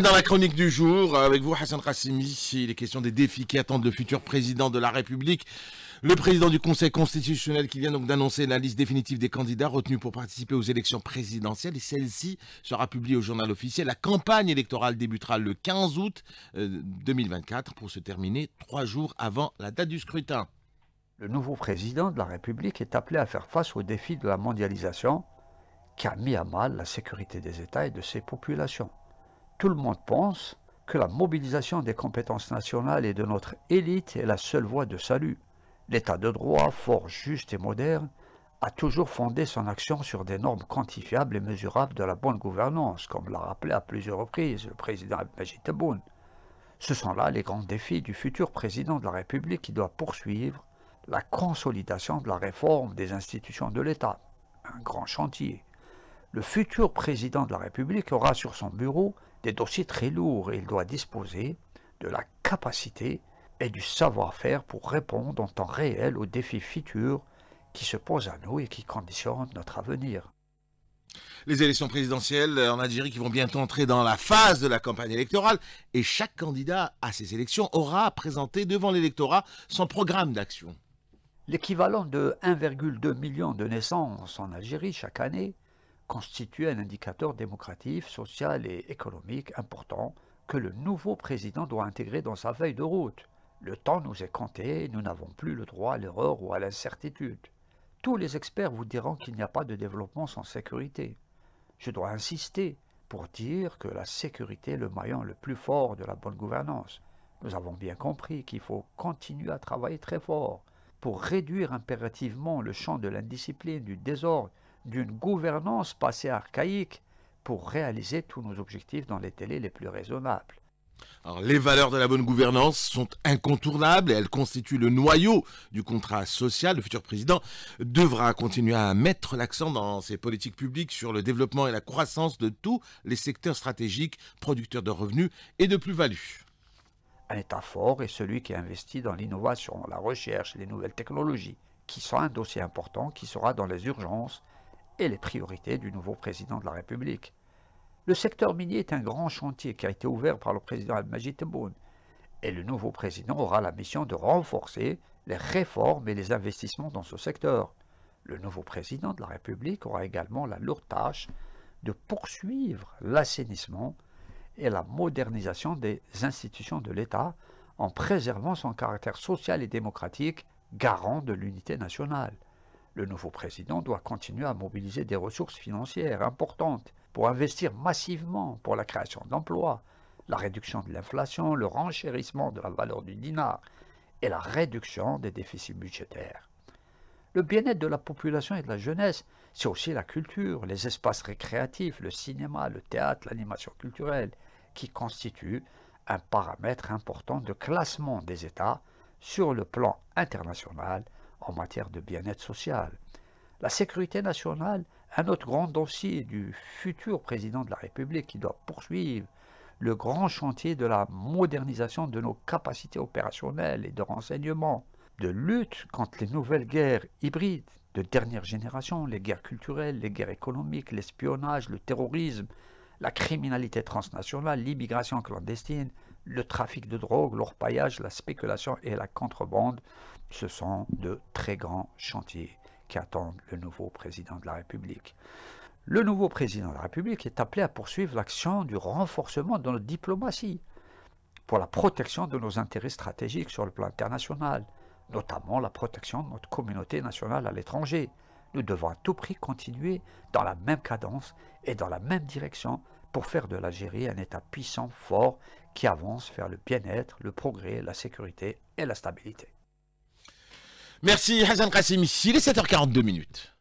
dans la chronique du jour, avec vous Hassan Rassimi, il est question des défis qui attendent le futur président de la République. Le président du Conseil constitutionnel qui vient donc d'annoncer la liste définitive des candidats retenus pour participer aux élections présidentielles et celle-ci sera publiée au journal officiel. La campagne électorale débutera le 15 août 2024 euh, pour se terminer trois jours avant la date du scrutin. Le nouveau président de la République est appelé à faire face aux défis de la mondialisation qui a mis à mal la sécurité des États et de ses populations tout le monde pense que la mobilisation des compétences nationales et de notre élite est la seule voie de salut. L'état de droit, fort juste et moderne, a toujours fondé son action sur des normes quantifiables et mesurables de la bonne gouvernance, comme l'a rappelé à plusieurs reprises le président Abdel-Majid Tebboune. Ce sont là les grands défis du futur président de la République qui doit poursuivre la consolidation de la réforme des institutions de l'État, un grand chantier le futur président de la République aura sur son bureau des dossiers très lourds et il doit disposer de la capacité et du savoir-faire pour répondre en temps réel aux défis futurs qui se posent à nous et qui conditionnent notre avenir. Les élections présidentielles en Algérie qui vont bientôt entrer dans la phase de la campagne électorale et chaque candidat à ces élections aura présenté devant l'électorat son programme d'action. L'équivalent de 1,2 million de naissances en Algérie chaque année constitue un indicateur démocratique, social et économique important que le nouveau président doit intégrer dans sa veille de route. Le temps nous est compté nous n'avons plus le droit à l'erreur ou à l'incertitude. Tous les experts vous diront qu'il n'y a pas de développement sans sécurité. Je dois insister pour dire que la sécurité est le maillon le plus fort de la bonne gouvernance. Nous avons bien compris qu'il faut continuer à travailler très fort pour réduire impérativement le champ de l'indiscipline, du désordre d'une gouvernance passée archaïque pour réaliser tous nos objectifs dans les télés les plus raisonnables. les valeurs de la bonne gouvernance sont incontournables et elles constituent le noyau du contrat social. Le futur président devra continuer à mettre l'accent dans ses politiques publiques sur le développement et la croissance de tous les secteurs stratégiques, producteurs de revenus et de plus-value. Un État fort est celui qui investit dans l'innovation, la recherche et les nouvelles technologies, qui sont un dossier important qui sera dans les urgences et les priorités du nouveau président de la République. Le secteur minier est un grand chantier qui a été ouvert par le président Al-Majid Tebboune et le nouveau président aura la mission de renforcer les réformes et les investissements dans ce secteur. Le nouveau président de la République aura également la lourde tâche de poursuivre l'assainissement et la modernisation des institutions de l'État en préservant son caractère social et démocratique garant de l'unité nationale. Le nouveau président doit continuer à mobiliser des ressources financières importantes pour investir massivement pour la création d'emplois, la réduction de l'inflation, le renchérissement de la valeur du dinar et la réduction des déficits budgétaires. Le bien-être de la population et de la jeunesse, c'est aussi la culture, les espaces récréatifs, le cinéma, le théâtre, l'animation culturelle, qui constituent un paramètre important de classement des États sur le plan international en matière de bien-être social. La sécurité nationale, un autre grand dossier du futur président de la République qui doit poursuivre le grand chantier de la modernisation de nos capacités opérationnelles et de renseignement, de lutte contre les nouvelles guerres hybrides de dernière génération, les guerres culturelles, les guerres économiques, l'espionnage, le terrorisme, la criminalité transnationale, l'immigration clandestine, le trafic de drogue, l'orpaillage, la spéculation et la contrebande, ce sont de très grands chantiers qui attendent le nouveau président de la République. Le nouveau président de la République est appelé à poursuivre l'action du renforcement de notre diplomatie pour la protection de nos intérêts stratégiques sur le plan international, notamment la protection de notre communauté nationale à l'étranger. Nous devons à tout prix continuer dans la même cadence et dans la même direction pour faire de l'Algérie un État puissant, fort, qui avance vers le bien-être, le progrès, la sécurité et la stabilité. Merci Hassan Kassim. Il est 7h42 minutes.